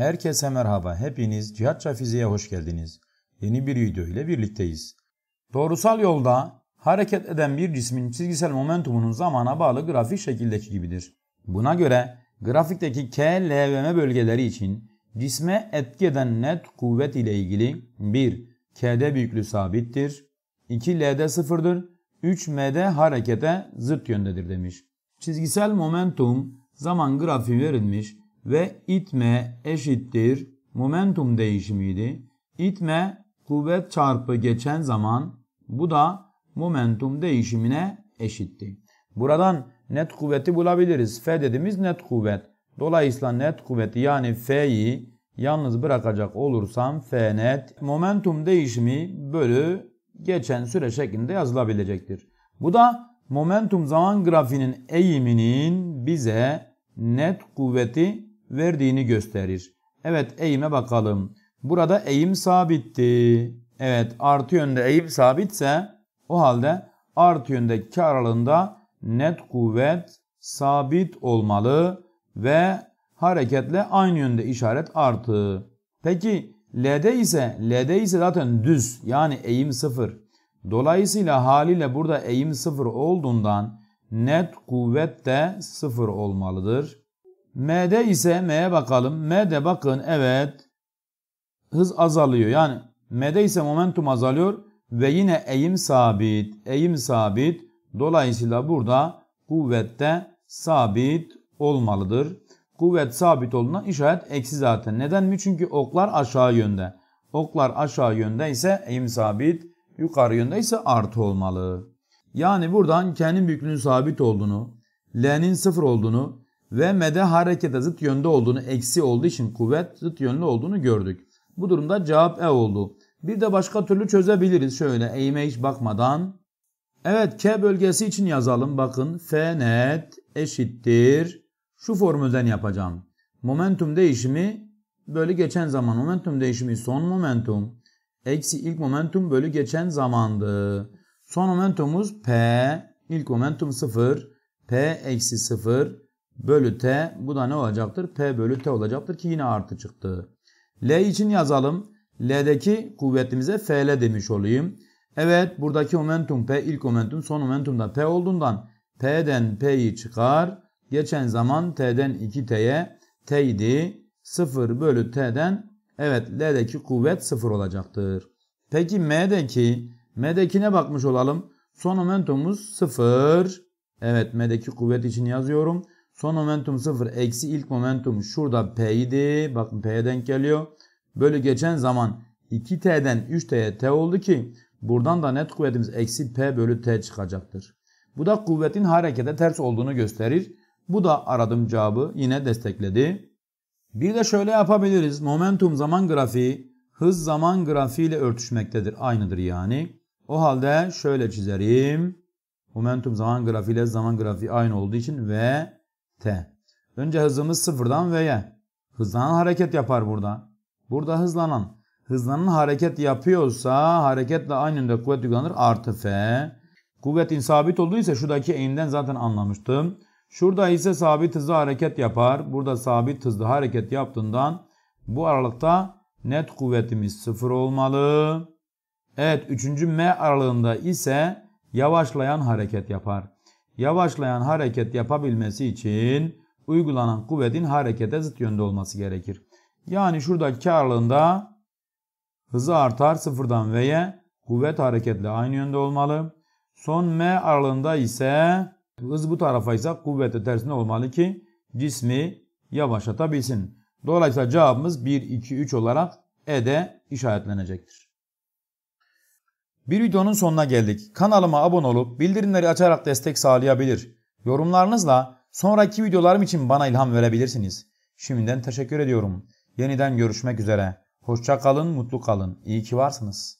Herkese merhaba. Hepiniz Cihatça Fiziğe hoş geldiniz. Yeni bir video ile birlikteyiz. Doğrusal yolda hareket eden bir cismin çizgisel momentumunun zamana bağlı grafik şekildeki gibidir. Buna göre grafikteki K, L ve M bölgeleri için cisme etki eden net kuvvet ile ilgili 1. K'de büyüklüğü sabittir. 2. L'de sıfırdır. 3. M'de harekete zıt yöndedir demiş. Çizgisel momentum zaman grafiği verilmiş ve itme eşittir momentum değişimiydi. İtme kuvvet çarpı geçen zaman bu da momentum değişimine eşitti. Buradan net kuvveti bulabiliriz. F dediğimiz net kuvvet. Dolayısıyla net kuvveti yani F'yi yalnız bırakacak olursam F net momentum değişimi bölü geçen süre şeklinde yazılabilecektir. Bu da momentum zaman grafiğinin eğiminin bize net kuvveti verdiğini gösterir. Evet eğime bakalım. Burada eğim sabitti. Evet artı yönde eğim sabitse o halde artı yönde aralığında net kuvvet sabit olmalı ve hareketle aynı yönde işaret artı. Peki L'de ise L'de ise zaten düz yani eğim sıfır. Dolayısıyla haliyle burada eğim sıfır olduğundan net kuvvet de sıfır olmalıdır. M'de ise M'ye bakalım. M'de bakın evet hız azalıyor. Yani M'de ise momentum azalıyor ve yine eğim sabit. Eğim sabit. Dolayısıyla burada kuvvette sabit olmalıdır. Kuvvet sabit olduğuna işaret eksi zaten. Neden mi? Çünkü oklar aşağı yönde. Oklar aşağı yönde ise eğim sabit. Yukarı yönde ise artı olmalı. Yani buradan kendi büyüklüğünün sabit olduğunu, L'nin sıfır olduğunu, ve mede harekete zıt yönde olduğunu, eksi olduğu için kuvvet zıt yönlü olduğunu gördük. Bu durumda cevap E oldu. Bir de başka türlü çözebiliriz şöyle eğime hiç bakmadan. Evet K bölgesi için yazalım. Bakın F net eşittir. Şu formülden yapacağım. Momentum değişimi bölü geçen zaman. Momentum değişimi son momentum. Eksi ilk momentum bölü geçen zamandı. Son momentumuz P. ilk momentum 0. P eksi 0 bölü t. Bu da ne olacaktır? P bölü t olacaktır ki yine artı çıktı. L için yazalım. L'deki kuvvetimize FL demiş olayım. Evet buradaki momentum P ilk momentum son momentum da P olduğundan P'den P'yi çıkar. Geçen zaman T'den 2T'ye T idi. 0 bölü T'den evet L'deki kuvvet 0 olacaktır. Peki M'deki M'dekine bakmış olalım. Son momentumumuz 0. Evet M'deki kuvvet için yazıyorum. Son momentum 0 eksi ilk momentum şurada P idi. Bakın P'ye denk geliyor. Böyle geçen zaman 2T'den 3T'ye T oldu ki buradan da net kuvvetimiz eksi P bölü T çıkacaktır. Bu da kuvvetin harekete ters olduğunu gösterir. Bu da aradığım cevabı yine destekledi. Bir de şöyle yapabiliriz. Momentum zaman grafiği hız zaman grafiği ile örtüşmektedir. Aynıdır yani. O halde şöyle çizerim. Momentum zaman grafiği ile zaman grafiği aynı olduğu için ve T. Önce hızımız sıfırdan V'ye. Hızlanan hareket yapar burada. Burada hızlanan. Hızlanan hareket yapıyorsa hareketle aynı yönde kuvvet uygulanır. Artı F. Kuvvet sabit olduysa şuradaki eğimden zaten anlamıştım. Şurada ise sabit hızlı hareket yapar. Burada sabit hızlı hareket yaptığından bu aralıkta net kuvvetimiz sıfır olmalı. Evet üçüncü M aralığında ise yavaşlayan hareket yapar. Yavaşlayan hareket yapabilmesi için uygulanan kuvvetin harekete zıt yönde olması gerekir. Yani şurada karlığında hızı artar sıfırdan V'ye kuvvet hareketle aynı yönde olmalı. Son M aralığında ise hız bu tarafa ise kuvveti tersine olmalı ki cismi yavaşlatabilsin. Dolayısıyla cevabımız 1, 2, 3 olarak E'de işaretlenecektir. Bir videonun sonuna geldik. Kanalıma abone olup bildirimleri açarak destek sağlayabilir. Yorumlarınızla sonraki videolarım için bana ilham verebilirsiniz. Şimdiden teşekkür ediyorum. Yeniden görüşmek üzere. Hoşça kalın, mutlu kalın. İyi ki varsınız.